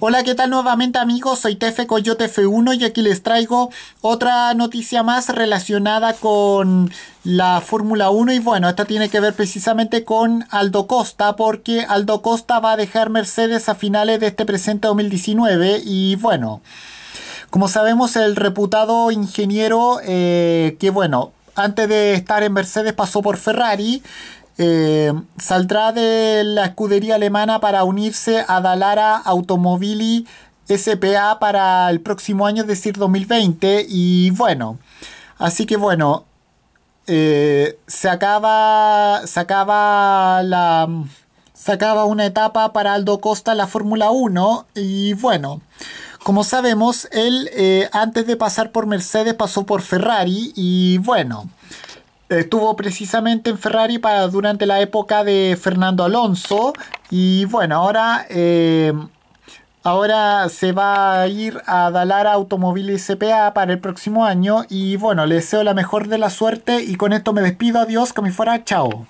Hola, ¿qué tal nuevamente amigos? Soy Tefe Coyote F1 y aquí les traigo otra noticia más relacionada con la Fórmula 1 y bueno, esta tiene que ver precisamente con Aldo Costa porque Aldo Costa va a dejar Mercedes a finales de este presente 2019 y bueno, como sabemos el reputado ingeniero eh, que bueno, antes de estar en Mercedes pasó por Ferrari, eh, saldrá de la escudería alemana para unirse a Dalara Automobili SPA para el próximo año, es decir, 2020. Y bueno, así que bueno, eh, se acaba, se la... Se una etapa para Aldo Costa en la Fórmula 1 y bueno, como sabemos, él eh, antes de pasar por Mercedes pasó por Ferrari y bueno, estuvo precisamente en Ferrari para, durante la época de Fernando Alonso y bueno, ahora, eh, ahora se va a ir a Dalara Automóviles CPA para el próximo año y bueno, le deseo la mejor de la suerte y con esto me despido, adiós, que me fuera, chao.